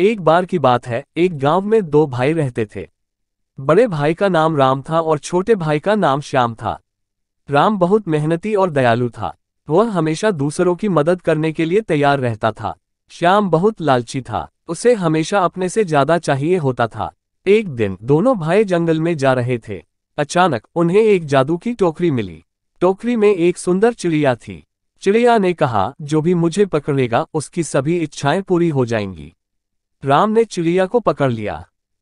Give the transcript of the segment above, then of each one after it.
एक बार की बात है एक गांव में दो भाई रहते थे बड़े भाई का नाम राम था और छोटे भाई का नाम श्याम था राम बहुत मेहनती और दयालु था वह हमेशा दूसरों की मदद करने के लिए तैयार रहता था श्याम बहुत लालची था उसे हमेशा अपने से ज्यादा चाहिए होता था एक दिन दोनों भाई जंगल में जा रहे थे अचानक उन्हें एक जादू की टोकरी मिली टोकरी में एक सुंदर चिड़िया थी चिड़िया ने कहा जो भी मुझे पकड़ेगा उसकी सभी इच्छाएं पूरी हो जाएंगी राम ने चिड़िया को पकड़ लिया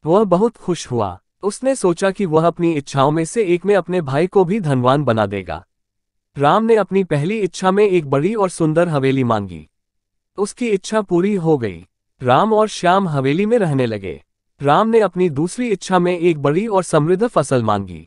वह बहुत खुश हुआ उसने सोचा कि वह अपनी इच्छाओं में से एक में अपने भाई को भी धनवान बना देगा राम ने अपनी पहली इच्छा में एक बड़ी और सुंदर हवेली मांगी उसकी इच्छा पूरी हो गई राम और श्याम हवेली में रहने लगे राम ने अपनी दूसरी इच्छा में एक बड़ी और समृद्ध फसल मांगी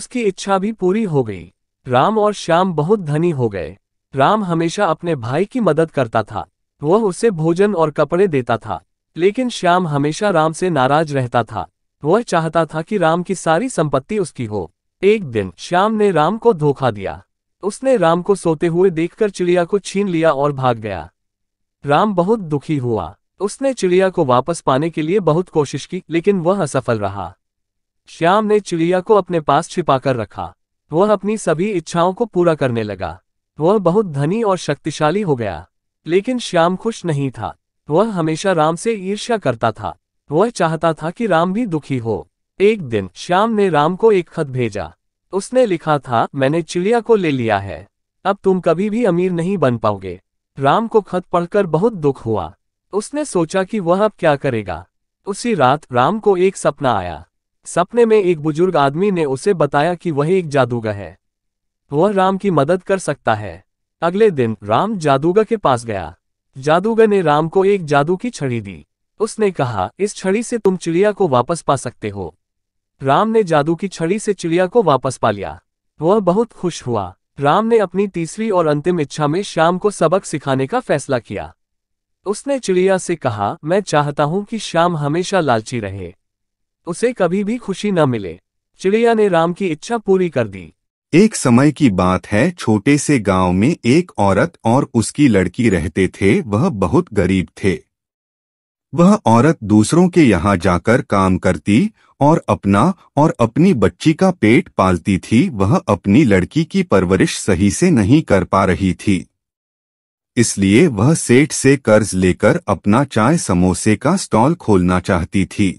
उसकी इच्छा भी पूरी हो गई राम और श्याम बहुत धनी हो गए राम हमेशा अपने भाई की मदद करता था वह उसे भोजन और कपड़े देता था लेकिन श्याम हमेशा राम से नाराज रहता था वह चाहता था कि राम की सारी संपत्ति उसकी हो एक दिन श्याम ने राम को धोखा दिया उसने राम को सोते हुए देखकर चिड़िया को छीन लिया और भाग गया राम बहुत दुखी हुआ उसने चिड़िया को वापस पाने के लिए बहुत कोशिश की लेकिन वह असफल रहा श्याम ने चिड़िया को अपने पास छिपाकर रखा वह अपनी सभी इच्छाओं को पूरा करने लगा वह बहुत धनी और शक्तिशाली हो गया लेकिन श्याम खुश नहीं था वह हमेशा राम से ईर्ष्या करता था वह चाहता था कि राम भी दुखी हो एक दिन श्याम ने राम को एक खत भेजा उसने लिखा था मैंने चिड़िया को ले लिया है अब तुम कभी भी अमीर नहीं बन पाओगे राम को खत पढ़कर बहुत दुख हुआ उसने सोचा कि वह अब क्या करेगा उसी रात राम को एक सपना आया सपने में एक बुजुर्ग आदमी ने उसे बताया कि वह एक जादूगर है वह राम की मदद कर सकता है अगले दिन राम जादूगर के पास गया जादूगर ने राम को एक जादू की छड़ी दी उसने कहा इस छड़ी से तुम चिड़िया को वापस पा सकते हो राम ने जादू की छड़ी से चिड़िया को वापस पा लिया वह बहुत खुश हुआ राम ने अपनी तीसरी और अंतिम इच्छा में शाम को सबक सिखाने का फैसला किया उसने चिड़िया से कहा मैं चाहता हूं कि शाम हमेशा लालची रहे उसे कभी भी खुशी न मिले चिड़िया ने राम की इच्छा पूरी कर दी एक समय की बात है छोटे से गांव में एक औरत और उसकी लड़की रहते थे वह बहुत गरीब थे वह औरत दूसरों के यहाँ जाकर काम करती और अपना और अपनी बच्ची का पेट पालती थी वह अपनी लड़की की परवरिश सही से नहीं कर पा रही थी इसलिए वह सेठ से कर्ज लेकर अपना चाय समोसे का स्टॉल खोलना चाहती थी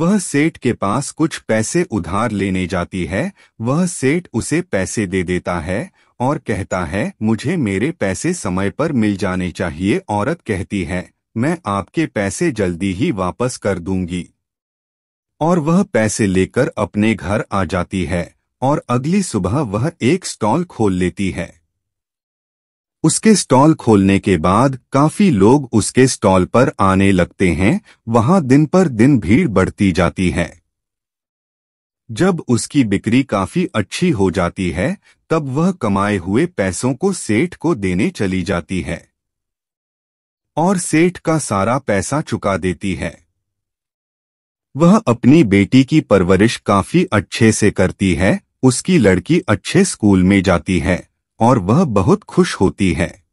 वह सेठ के पास कुछ पैसे उधार लेने जाती है वह सेठ उसे पैसे दे देता है और कहता है मुझे मेरे पैसे समय पर मिल जाने चाहिए औरत कहती है मैं आपके पैसे जल्दी ही वापस कर दूंगी और वह पैसे लेकर अपने घर आ जाती है और अगली सुबह वह एक स्टॉल खोल लेती है उसके स्टॉल खोलने के बाद काफी लोग उसके स्टॉल पर आने लगते हैं वहां दिन पर दिन भीड़ बढ़ती जाती है जब उसकी बिक्री काफी अच्छी हो जाती है तब वह कमाए हुए पैसों को सेठ को देने चली जाती है और सेठ का सारा पैसा चुका देती है वह अपनी बेटी की परवरिश काफी अच्छे से करती है उसकी लड़की अच्छे स्कूल में जाती है और वह बहुत खुश होती है